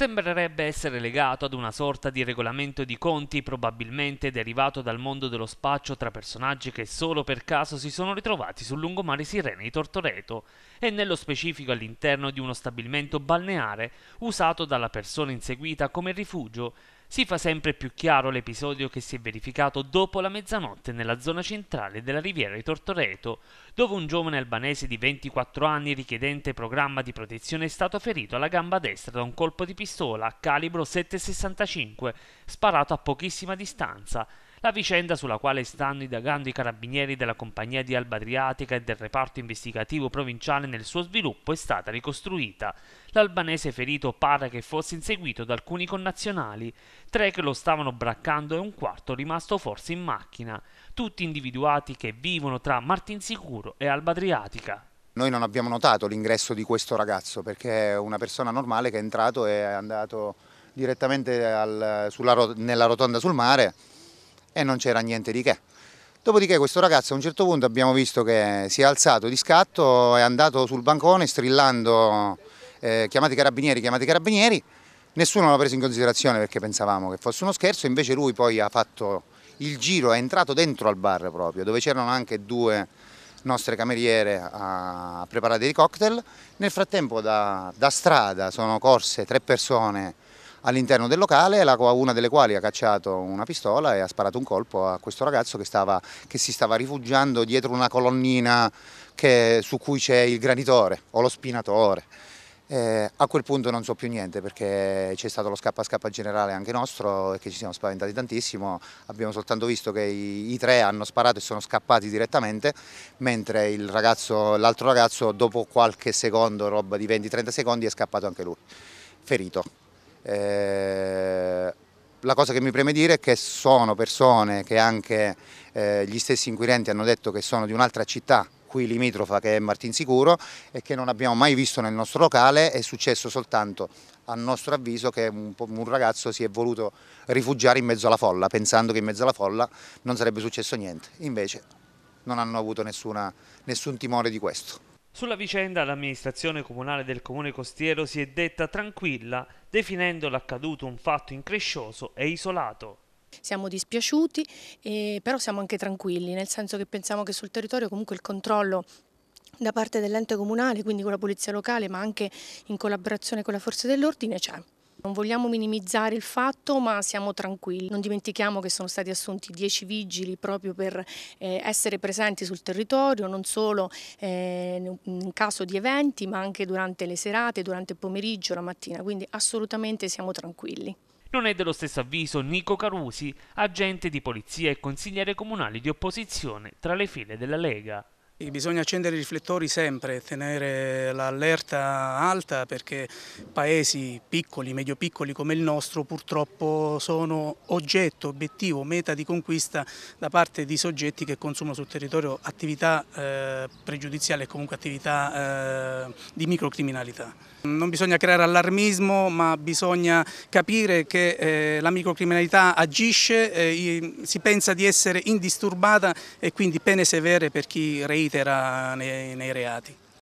sembrerebbe essere legato ad una sorta di regolamento di conti probabilmente derivato dal mondo dello spaccio tra personaggi che solo per caso si sono ritrovati sul lungomare Sirene di Tortoreto e nello specifico all'interno di uno stabilimento balneare usato dalla persona inseguita come rifugio si fa sempre più chiaro l'episodio che si è verificato dopo la mezzanotte nella zona centrale della riviera di Tortoreto, dove un giovane albanese di 24 anni richiedente programma di protezione è stato ferito alla gamba destra da un colpo di pistola a calibro 7,65 sparato a pochissima distanza la vicenda sulla quale stanno indagando i carabinieri della compagnia di Alba Adriatica e del reparto investigativo provinciale nel suo sviluppo è stata ricostruita. L'albanese ferito pare che fosse inseguito da alcuni connazionali, tre che lo stavano braccando e un quarto rimasto forse in macchina, tutti individuati che vivono tra Martinsicuro e Alba Adriatica. Noi non abbiamo notato l'ingresso di questo ragazzo perché è una persona normale che è entrato e è andato direttamente al, sulla, nella rotonda sul mare e non c'era niente di che. Dopodiché questo ragazzo a un certo punto abbiamo visto che si è alzato di scatto, è andato sul bancone strillando eh, chiamate i carabinieri, chiamate i carabinieri, nessuno l'ha preso in considerazione perché pensavamo che fosse uno scherzo, invece lui poi ha fatto il giro, è entrato dentro al bar proprio, dove c'erano anche due nostre cameriere a preparare dei cocktail, nel frattempo da, da strada sono corse tre persone all'interno del locale, una delle quali ha cacciato una pistola e ha sparato un colpo a questo ragazzo che, stava, che si stava rifugiando dietro una colonnina che, su cui c'è il granitore o lo spinatore. Eh, a quel punto non so più niente perché c'è stato lo scappa scappa generale anche nostro e che ci siamo spaventati tantissimo, abbiamo soltanto visto che i, i tre hanno sparato e sono scappati direttamente, mentre l'altro ragazzo, ragazzo dopo qualche secondo, roba di 20-30 secondi, è scappato anche lui, ferito. Eh, la cosa che mi preme dire è che sono persone che anche eh, gli stessi inquirenti hanno detto che sono di un'altra città qui limitrofa che è Martinsicuro e che non abbiamo mai visto nel nostro locale, è successo soltanto a nostro avviso che un, un, ragazzo si è voluto rifugiare in mezzo alla folla pensando che in mezzo alla folla non sarebbe successo niente, invece non hanno avuto nessuna, nessun timore di questo. Sulla vicenda l'amministrazione comunale del comune costiero si è detta tranquilla, definendo l'accaduto un fatto increscioso e isolato. Siamo dispiaciuti, eh, però siamo anche tranquilli, nel senso che pensiamo che sul territorio comunque il controllo da parte dell'ente comunale, quindi con la polizia locale, ma anche in collaborazione con la forza dell'ordine c'è. Non vogliamo minimizzare il fatto ma siamo tranquilli. Non dimentichiamo che sono stati assunti 10 vigili proprio per eh, essere presenti sul territorio, non solo eh, in caso di eventi ma anche durante le serate, durante il pomeriggio, la mattina, quindi assolutamente siamo tranquilli. Non è dello stesso avviso Nico Carusi, agente di polizia e consigliere comunale di opposizione tra le file della Lega. Bisogna accendere i riflettori sempre, tenere l'allerta alta perché paesi piccoli, medio piccoli come il nostro purtroppo sono oggetto, obiettivo, meta di conquista da parte di soggetti che consumano sul territorio attività eh, pregiudiziali e comunque attività eh, di microcriminalità. Non bisogna creare allarmismo ma bisogna capire che eh, la microcriminalità agisce, eh, si pensa di essere indisturbata e quindi pene severe per chi reita militerà nei, nei reati.